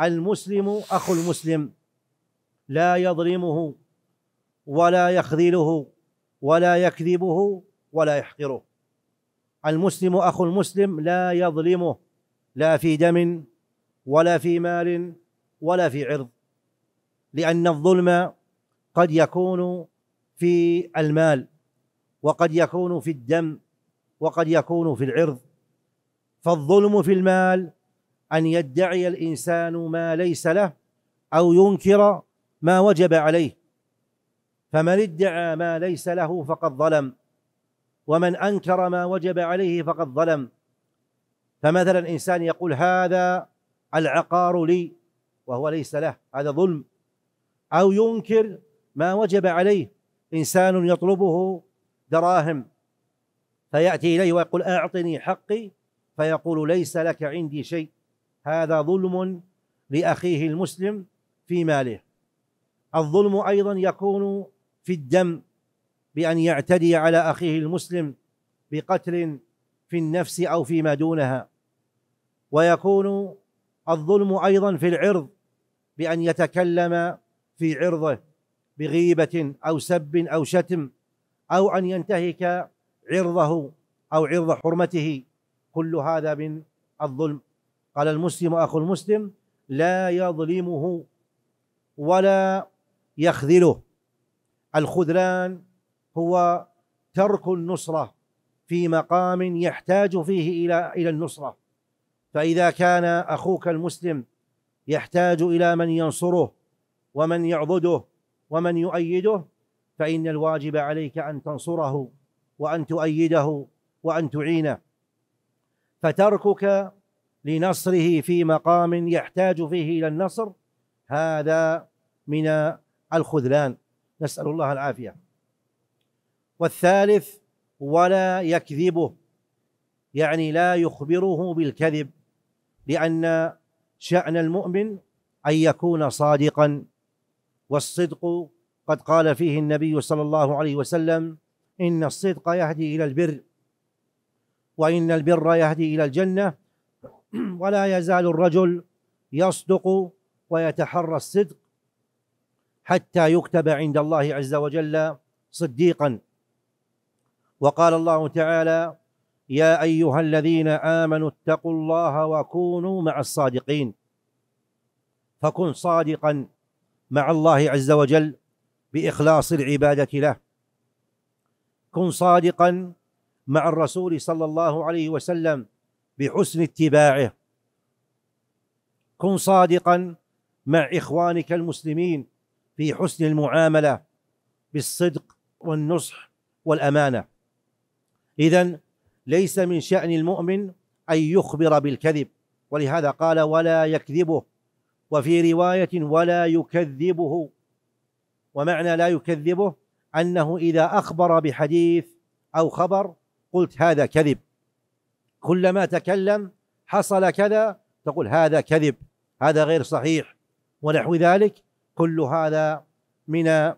المسلم اخو المسلم لا يظلمه ولا يخذله ولا يكذبه ولا يحقره المسلم اخو المسلم لا يظلمه لا في دم ولا في مال ولا في عرض لان الظلم قد يكون في المال وقد يكون في الدم وقد يكون في العرض فالظلم في المال أن يدعي الإنسان ما ليس له أو ينكر ما وجب عليه فمن ادعى ما ليس له فقد ظلم ومن أنكر ما وجب عليه فقد ظلم فمثلا إنسان يقول هذا العقار لي وهو ليس له هذا ظلم أو ينكر ما وجب عليه إنسان يطلبه دراهم فيأتي إليه ويقول أعطني حقي فيقول ليس لك عندي شيء هذا ظلم لاخيه المسلم في ماله الظلم ايضا يكون في الدم بان يعتدي على اخيه المسلم بقتل في النفس او فيما دونها ويكون الظلم ايضا في العرض بان يتكلم في عرضه بغيبه او سب او شتم او ان ينتهك عرضه او عرض حرمته كل هذا من الظلم قال المسلم أخو المسلم لا يظلمه ولا يخذله الخذلان هو ترك النصرة في مقام يحتاج فيه إلى إلى النصرة فإذا كان أخوك المسلم يحتاج إلى من ينصره ومن يعضده ومن يؤيده فإن الواجب عليك أن تنصره وأن تؤيده وأن تعينه فتركك لنصره في مقام يحتاج فيه الى النصر هذا من الخذلان نسال الله العافيه والثالث ولا يكذبه يعني لا يخبره بالكذب لان شان المؤمن ان يكون صادقا والصدق قد قال فيه النبي صلى الله عليه وسلم ان الصدق يهدي الى البر وان البر يهدي الى الجنه ولا يزال الرجل يصدق ويتحرى الصدق حتى يكتب عند الله عز وجل صديقا وقال الله تعالى يا ايها الذين امنوا اتقوا الله وكونوا مع الصادقين فكن صادقا مع الله عز وجل باخلاص العباده له كن صادقا مع الرسول صلى الله عليه وسلم بحسن اتباعه كن صادقا مع اخوانك المسلمين في حسن المعامله بالصدق والنصح والامانه اذا ليس من شان المؤمن ان يخبر بالكذب ولهذا قال ولا يكذبه وفي روايه ولا يكذبه ومعنى لا يكذبه انه اذا اخبر بحديث او خبر قلت هذا كذب كلما تكلم حصل كذا تقول هذا كذب هذا غير صحيح ونحو ذلك كل هذا من ال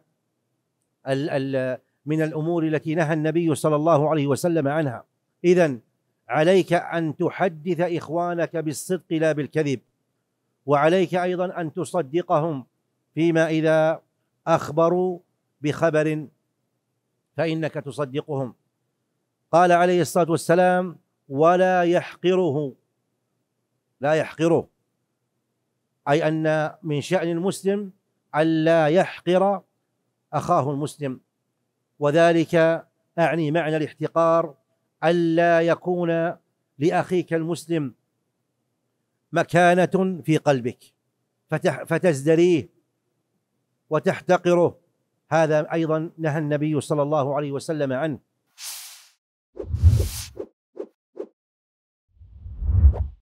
الـ من الامور التي نهى النبي صلى الله عليه وسلم عنها اذا عليك ان تحدث اخوانك بالصدق لا بالكذب وعليك ايضا ان تصدقهم فيما اذا اخبروا بخبر فانك تصدقهم قال عليه الصلاه والسلام ولا يحقره لا يحقره أي أن من شأن المسلم ألا يحقر أخاه المسلم وذلك أعني معنى الاحتقار ألا يكون لأخيك المسلم مكانة في قلبك فتزدريه وتحتقره هذا أيضا نهى النبي صلى الله عليه وسلم عنه